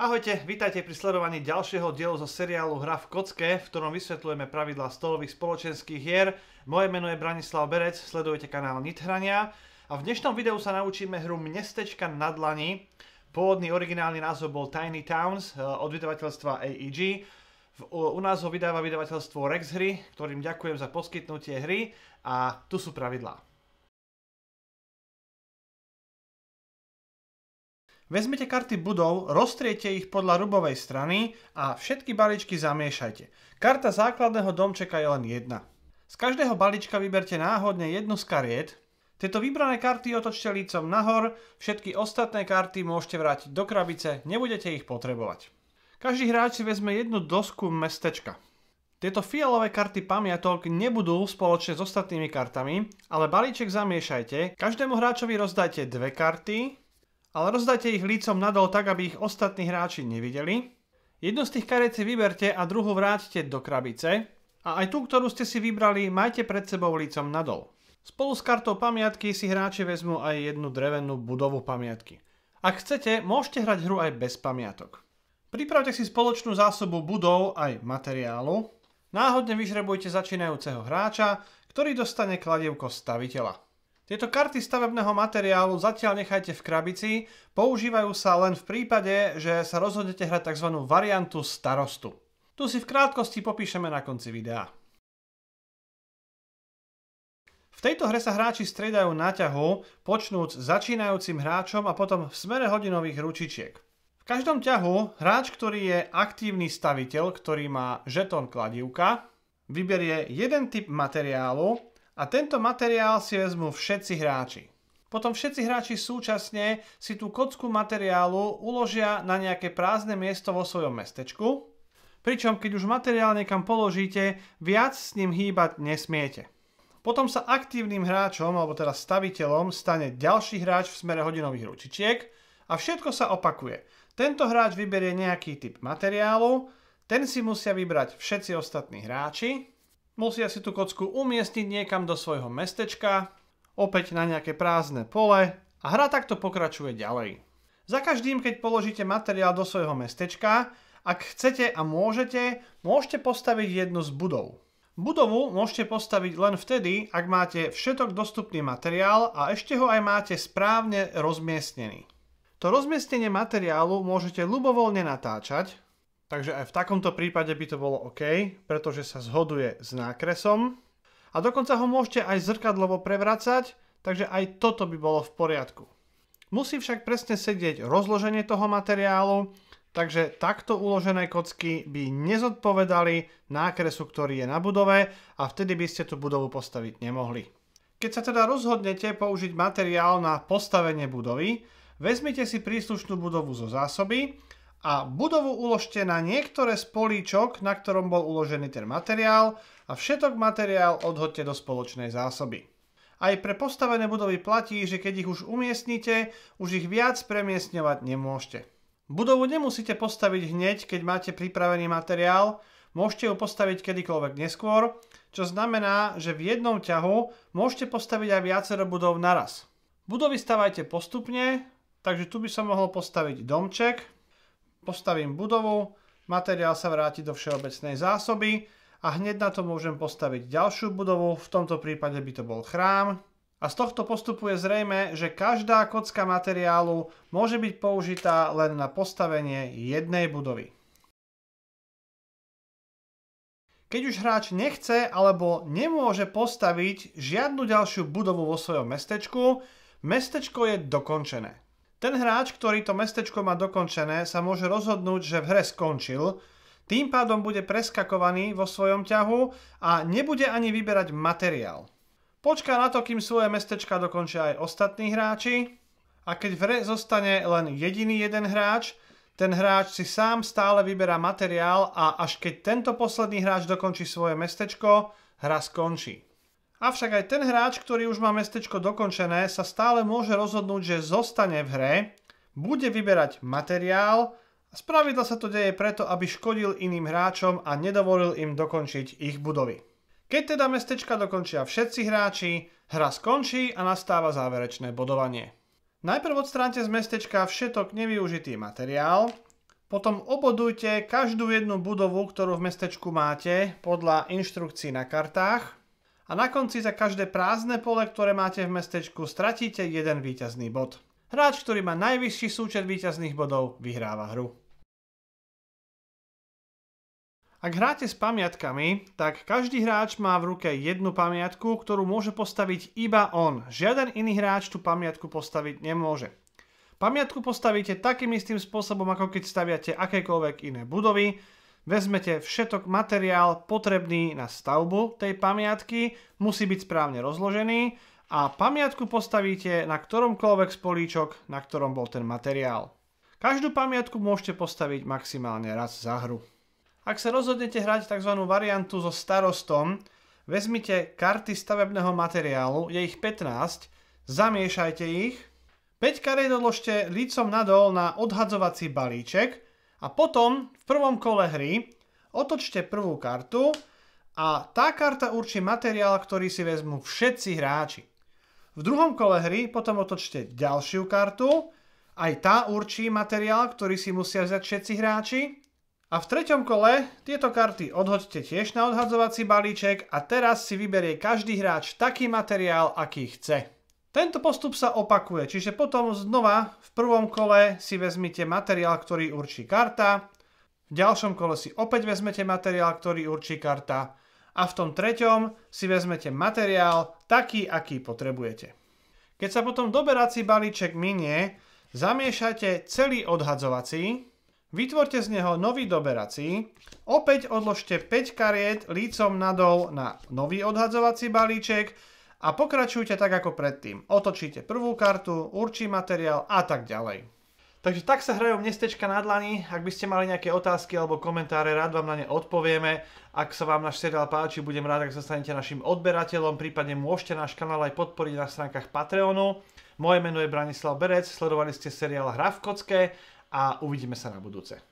Ahojte, vítajte pri sledovaní ďalšieho dielu zo seriálu Hra v kocke, v ktorom vysvetľujeme pravidlá stolových spoločenských hier. Moje meno je Branislav Berec, sledujete kanál Nithrania a v dnešnom videu sa naučíme hru Mestečka na dlani. Pôvodný originálny názov bol Tiny Towns eh, od vydavateľstva AEG. U nás ho vydáva vydavateľstvo Rex hry, ktorým ďakujem za poskytnutie hry a tu sú pravidlá. Vezmite karty budov, roztriete ich podľa rubovej strany a všetky balíčky zamiešajte. Karta základného domčeka je len jedna. Z každého balíčka vyberte náhodne jednu z kariet. Tieto vybrané karty otočte lícom nahor, všetky ostatné karty môžete vrátiť do krabice, nebudete ich potrebovať. Každý hráč si vezme jednu dosku mestečka. Tieto fialové karty pamiatok nebudú spoločne s ostatnými kartami, ale balíček zamiešajte, každému hráčovi rozdajte dve karty, ale rozdajte ich lícom nadol tak, aby ich ostatní hráči nevideli. Jednu z tých kariet si vyberte a druhú vráťte do krabice a aj tú, ktorú ste si vybrali, majte pred sebou lícom nadol. Spolu s kartou pamiatky si hráči vezmú aj jednu drevenú budovu pamiatky. Ak chcete, môžete hrať hru aj bez pamiatok. Pripravte si spoločnú zásobu budov aj materiálu. Náhodne vyžrebujte začínajúceho hráča, ktorý dostane kladievko staviteľa. Tieto karty stavebného materiálu zatiaľ nechajte v krabici, používajú sa len v prípade, že sa rozhodnete hrať tzv. variantu starostu. Tu si v krátkosti popíšeme na konci videa. V tejto hre sa hráči striedajú na ťahu, počnúc začínajúcim hráčom a potom v smere hodinových ručičiek. V každom ťahu hráč, ktorý je aktívny staviteľ, ktorý má žetón kladivka, vyberie jeden typ materiálu a tento materiál si vezmú všetci hráči. Potom všetci hráči súčasne si tú kocku materiálu uložia na nejaké prázdne miesto vo svojom mestečku, pričom keď už materiál niekam položíte, viac s ním hýbať nesmiete. Potom sa aktívnym hráčom, alebo teda staviteľom, stane ďalší hráč v smere hodinových ručičiek a všetko sa opakuje. Tento hráč vyberie nejaký typ materiálu, ten si musia vybrať všetci ostatní hráči Musia si tú kocku umiestniť niekam do svojho mestečka, opäť na nejaké prázdne pole a hra takto pokračuje ďalej. Za každým, keď položíte materiál do svojho mestečka, ak chcete a môžete, môžete postaviť jednu z budov. Budovu môžete postaviť len vtedy, ak máte všetok dostupný materiál a ešte ho aj máte správne rozmiestnený. To rozmiestnenie materiálu môžete ľubovoľne natáčať, Takže aj v takomto prípade by to bolo OK, pretože sa zhoduje s nákresom. A dokonca ho môžete aj zrkadlovo prevracať, takže aj toto by bolo v poriadku. Musí však presne sedieť rozloženie toho materiálu, takže takto uložené kocky by nezodpovedali nákresu, ktorý je na budove a vtedy by ste tú budovu postaviť nemohli. Keď sa teda rozhodnete použiť materiál na postavenie budovy, vezmite si príslušnú budovu zo zásoby a budovu uložte na niektoré z políčok, na ktorom bol uložený ten materiál a všetok materiál odhodte do spoločnej zásoby. Aj pre postavené budovy platí, že keď ich už umiestnite, už ich viac premiestňovať nemôžete. Budovu nemusíte postaviť hneď, keď máte pripravený materiál, môžete ju postaviť kedykoľvek neskôr, čo znamená, že v jednom ťahu môžete postaviť aj viacero budov naraz. Budovy stavajte postupne, takže tu by som mohol postaviť domček, postavím budovu, materiál sa vráti do všeobecnej zásoby a hneď na to môžem postaviť ďalšiu budovu, v tomto prípade by to bol chrám. A z tohto postupu je zrejme, že každá kocka materiálu môže byť použitá len na postavenie jednej budovy. Keď už hráč nechce alebo nemôže postaviť žiadnu ďalšiu budovu vo svojom mestečku, mestečko je dokončené. Ten hráč, ktorý to mestečko má dokončené, sa môže rozhodnúť, že v hre skončil, tým pádom bude preskakovaný vo svojom ťahu a nebude ani vyberať materiál. Počká na to, kým svoje mestečka dokončia aj ostatní hráči a keď v hre zostane len jediný jeden hráč, ten hráč si sám stále vyberá materiál a až keď tento posledný hráč dokončí svoje mestečko, hra skončí. Avšak aj ten hráč, ktorý už má mestečko dokončené, sa stále môže rozhodnúť, že zostane v hre, bude vyberať materiál a spravidla sa to deje preto, aby škodil iným hráčom a nedovolil im dokončiť ich budovy. Keď teda mestečka dokončia všetci hráči, hra skončí a nastáva záverečné bodovanie. Najprv odstráňte z mestečka všetok nevyužitý materiál, potom obodujte každú jednu budovu, ktorú v mestečku máte podľa inštrukcií na kartách a na konci za každé prázdne pole, ktoré máte v mestečku, stratíte jeden víťazný bod. Hráč, ktorý má najvyšší súčet víťazných bodov, vyhráva hru. Ak hráte s pamiatkami, tak každý hráč má v ruke jednu pamiatku, ktorú môže postaviť iba on. Žiaden iný hráč tú pamiatku postaviť nemôže. Pamiatku postavíte takým istým spôsobom, ako keď staviate akékoľvek iné budovy, Vezmete všetok materiál potrebný na stavbu tej pamiatky, musí byť správne rozložený a pamiatku postavíte na ktoromkoľvek z políčok, na ktorom bol ten materiál. Každú pamiatku môžete postaviť maximálne raz za hru. Ak sa rozhodnete hrať tzv. variantu so starostom, vezmite karty stavebného materiálu, je ich 15, zamiešajte ich, 5 kariet odložte lícom nadol na odhadzovací balíček, a potom v prvom kole hry otočte prvú kartu a tá karta určí materiál, ktorý si vezmú všetci hráči. V druhom kole hry potom otočte ďalšiu kartu, aj tá určí materiál, ktorý si musia vziať všetci hráči. A v treťom kole tieto karty odhoďte tiež na odhadzovací balíček a teraz si vyberie každý hráč taký materiál, aký chce. Tento postup sa opakuje, čiže potom znova v prvom kole si vezmite materiál, ktorý určí karta, v ďalšom kole si opäť vezmete materiál, ktorý určí karta a v tom treťom si vezmete materiál taký, aký potrebujete. Keď sa potom doberací balíček minie, zamiešate celý odhadzovací, vytvorte z neho nový doberací, opäť odložte 5 kariet lícom nadol na nový odhadzovací balíček, a pokračujte tak ako predtým. Otočíte prvú kartu, určí materiál a tak ďalej. Takže tak sa hrajú mestečka na dlani. Ak by ste mali nejaké otázky alebo komentáre, rád vám na ne odpovieme. Ak sa vám náš seriál páči, budem rád, ak sa stanete našim odberateľom, prípadne môžete náš kanál aj podporiť na stránkach Patreonu. Moje meno je Branislav Berec, sledovali ste seriál Hra v kocke a uvidíme sa na budúce.